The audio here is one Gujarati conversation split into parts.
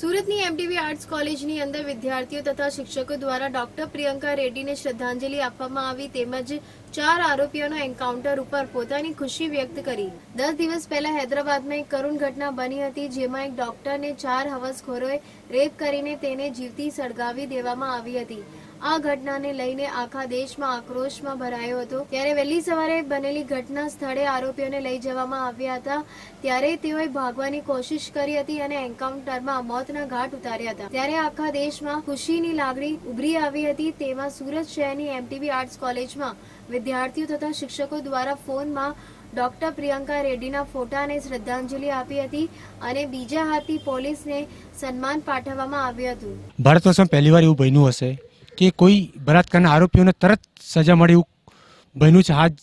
સુરતની એમટીવી આર્ટસ કોલેજની અંદર વિદ્યાર્થીઓ તથા શિક્ષકો દ્વારા ડોક્ટર પ્રિયંકા રેડ્ડીને શ્રદ્ધાંજલિ આપવામાં આવી તેમજ ચાર આરોપીઓના એન્કાઉન્ટર ઉપર પોતાની ખુશી વ્યક્ત કરી દસ દિવસ પહેલા હૈદરાબાદમાં એક કરુણ ઘટના બની હતી જેમાં એક ડોક્ટરને ચાર હવસખોરોએ રેપ કરીને તેને જીવતી સળગાવી દેવામાં આવી હતી આ ઘટનાને લઈને આખા દેશમાં આક્રોશમાં ભરાયો હતો ત્યારે વહેલી સવારે બનેલી ઘટના સ્થળે આરોપીઓને લઈ જવામાં આવ્યા હતા ત્યારે તેઓએ ભાગવાની કોશિશ કરી હતી અને એન્કાઉન્ટરમાં મોતના ઘાટ ઉતાર્યા હતા ત્યારે આખા દેશમાં ખુશીની લાગણી ઉભરી આવી હતી તેમાં સુરત શહેરની એમટીબી આર્ટ્સ કોલેજમાં વિદ્યાર્થીઓ તથા શિક્ષકો દ્વારા ફોનમાં ડોક્ટર પ્રિયંકા રેડ્ડીના ફોટાને શ્રદ્ધાંજલિ આપી હતી અને બીજા હાથથી પોલીસને સન્માન પાઠવવામાં આવ્યું હતું ભારત વર્ષમાં પહેલીવાર એવું બન્યું હશે કે કોઈ બળાત્કારના આરોપીઓને તરત સજા મળે એવું બન્યું છે આજ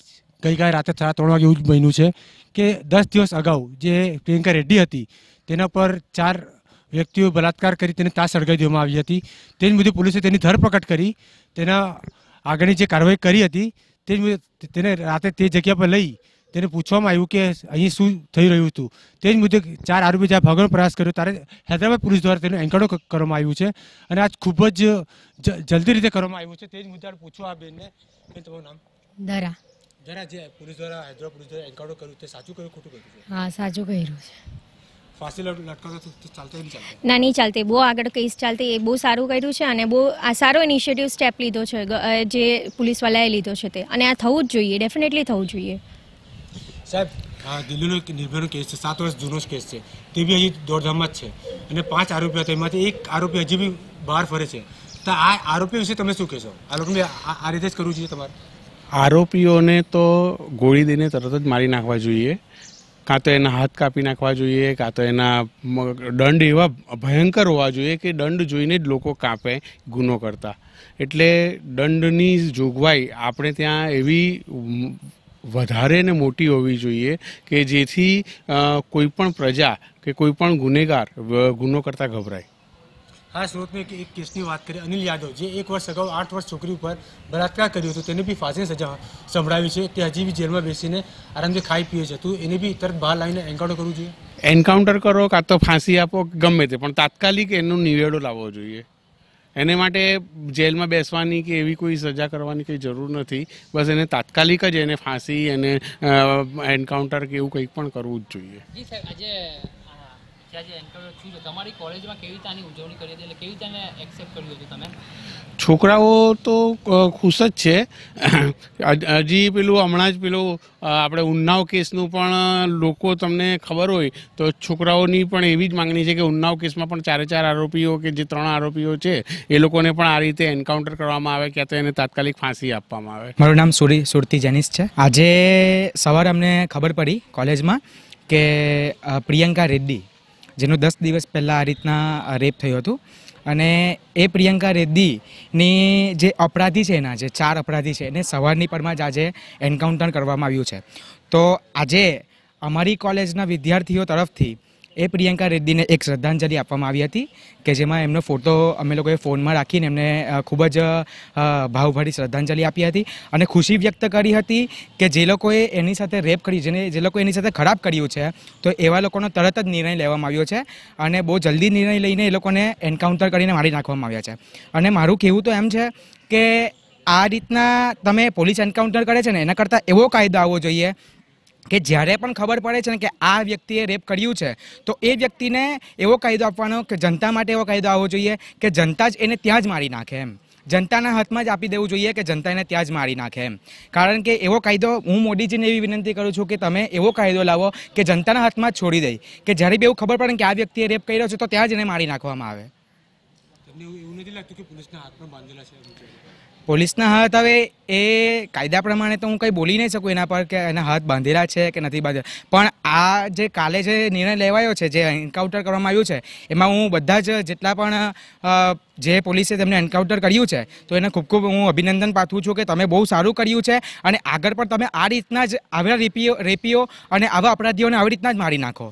ગઈકાલે રાતે સાડા ત્રણ વાગે એવું જ બન્યું છે કે દસ દિવસ અગાઉ જે પ્રિયંકા રેડ્ડી હતી તેના પર ચાર વ્યક્તિઓ બળાત્કાર કરી તેને તાસ સળગાવી દેવામાં આવી હતી તેની મુદ્દે પોલીસે તેની ધરપકડ કરી તેના આગળની જે કાર્યવાહી કરી હતી તે જ તેને રાતે તે જગ્યા પર લઈ તેને પૂછવામાં આવ્યું કે અહીં શું થઈ રહ્યું હતું તે જ મુદ્દે ચાર આરોપી જ્યાં ભાગવાનો પ્રયાસ કર્યો ત્યારે હૈદરાબાદ પોલીસ દ્વારા તેનું એન્કાઉન્ટર કરવામાં આવ્યું છે અને આજ ખૂબ જ જલ્દી રીતે કરવામાં આવ્યું છે તે જ મુદ્દે પૂછવા આ બેનને બેન તમારું નામ દરા દરા જે પોલીસ દ્વારા હૈદરાબાદ પોલીસ દ્વારા એન્કાઉન્ટર કર્યું તે સાચું કર્યું ખોટું કર્યું હા સાચું કર્યું છે ફાંસી લટકાવતા ના નહીં ચાલતી બહુ આગળ કેસ ચાલતે એ બહુ સારું કર્યું છે અને બહુ આ સારો ઇનિશિયેટિવ સ્ટેપ લીધો છે જે પોલીસવાલાએ લીધો છે તે અને આ થવું જ જોઈએ ડેફિનેટલી થવું જોઈએ સાહેબ દિલ્હીનો નિર્ભયનો કેસ છે સાત વર્ષ જૂનો કેસ છે તે બી હજી દોડધામ જ છે અને પાંચ આરોપીઓ હતા એમાંથી એક આરોપી હજી બી બહાર ફરે છે તો આ આરોપી વિશે તમે શું કહેશો આ લોકોને આ રીતે જ કરવું જોઈએ તમારે આરોપીઓને તો ગોળી દઈને તરત જ મારી નાખવા જોઈએ કાં તો એના હાથ કાપી નાખવા જોઈએ કાં તો એના દંડ એવા ભયંકર હોવા જોઈએ કે દંડ જોઈને જ લોકો કાપે ગુનો કરતા એટલે દંડની જોગવાઈ આપણે ત્યાં એવી વધારે ને મોટી હોવી જોઈએ કે જેથી કોઈ પણ પ્રજા કે કોઈ પણ ગુનેગાર ગુનો કરતાં ગભરાય આ સુરતની એક કેસની વાત કરીએ અનિલ યાદવ જે એક વર્ષ અગાઉ આઠ વર્ષ છોકરી ઉપર બલાત્કાર કર્યો હતો તેને બી ફાંસીની સજા સંભળાવી છે તે હજી બી જેલમાં બેસીને આરામથી ખાઈ પીએ છે તો એને બી તરત બહાર લાવીને એન્કાઉન્ટર કરવું જોઈએ એન્કાઉન્ટર કરો કાં તો ફાંસી આપો ગમે તે પણ તાત્કાલિક એનો નિવેડો લાવવો જોઈએ એને માટે જેલમાં બેસવાની કે એવી કોઈ સજા કરવાની કંઈ જરૂર નથી બસ એને તાત્કાલિક જ એને ફાંસી એને એન્કાઉન્ટર કે એવું કંઈક પણ કરવું જ જોઈએ આજે ત્યાં કરી હતી છોકરાઓ તો ખુશ જ છે હજી પેલું હમણાં જ પેલું આપણે ઉન્નાવ કેસનું પણ લોકો તમને ખબર હોય તો છોકરાઓની પણ એવી જ માંગણી છે કે ઉન્નાવ કેસમાં પણ ચારે ચાર આરોપીઓ કે જે ત્રણ આરોપીઓ છે એ લોકોને પણ આ રીતે એન્કાઉન્ટર કરવામાં આવે કે તો એને તાત્કાલિક ફાંસી આપવામાં આવે મારું નામ સુરી સુરતી જેનિસ છે આજે સવારે અમને ખબર પડી કોલેજમાં કે પ્રિયંકા રેડ્ડી જેનું દસ દિવસ પહેલાં આ રીતના રેપ થયું હતું અને એ પ્રિયંકા રેડ્ડીની જે અપરાધી છે એના જે ચાર અપરાધી છે એને સવારની પરમાં જ આજે એન્કાઉન્ટર કરવામાં આવ્યું છે તો આજે અમારી કોલેજના વિદ્યાર્થીઓ તરફથી એ પ્રિયંકા રેડ્ડીને એક શ્રદ્ધાંજલિ આપવામાં આવી હતી કે જેમાં એમનો ફોટો અમે લોકોએ ફોનમાં રાખીને એમને ખૂબ જ ભાવભરી શ્રદ્ધાંજલિ આપી હતી અને ખુશી વ્યક્ત કરી હતી કે જે લોકોએ એની સાથે રેપ કરી જેને જે લોકો એની સાથે ખરાબ કર્યું છે તો એવા લોકોનો તરત જ નિર્ણય લેવામાં આવ્યો છે અને બહુ જલ્દી નિર્ણય લઈને એ લોકોને એન્કાઉન્ટર કરીને મારી નાખવામાં આવ્યા છે અને મારું કહેવું તો એમ છે કે આ રીતના તમે પોલીસ એન્કાઉન્ટર કરે છે ને એના કરતાં એવો કાયદો આવવો જોઈએ કે જ્યારે પણ ખબર પડે છે ને કે આ વ્યક્તિએ રેપ કર્યું છે તો એ વ્યક્તિને એવો કાયદો આપવાનો કે જનતા માટે એવો કાયદો આવવો જોઈએ કે જનતા જ એને ત્યાં જ મારી નાખે એમ જનતાના હાથમાં જ આપી દેવું જોઈએ કે જનતા એને ત્યાં જ મારી નાખે એમ કારણ કે એવો કાયદો હું મોદીજીને એવી વિનંતી કરું છું કે તમે એવો કાયદો લાવો કે જનતાના હાથમાં જ છોડી દે કે જ્યારે બી એવું ખબર પડે કે આ વ્યક્તિએ રેપ કર્યો છે તો ત્યાં જ એને મારી નાખવામાં આવે એવું નથી લાગતું કે પોલીસના હાથમાં બાંધેલા છે પોલીસના હાથ હવે એ કાયદા પ્રમાણે તો હું કંઈ બોલી નહીં શકું એના પર કે એના હાથ બાંધેલા છે કે નથી બાંધેલા પણ આ જે કાલે જે નિર્ણય લેવાયો છે જે એન્કાઉન્ટર કરવામાં આવ્યું છે એમાં હું બધા જ જેટલા પણ જે પોલીસે તેમને એન્કાઉન્ટર કર્યું છે તો એને ખૂબ ખૂબ હું અભિનંદન પાઠવું છું કે તમે બહુ સારું કર્યું છે અને આગળ પણ તમે આ રીતના જ આવા રેપીઓ રેપીઓ અને આવા અપરાધીઓને આવી રીતના જ મારી નાખો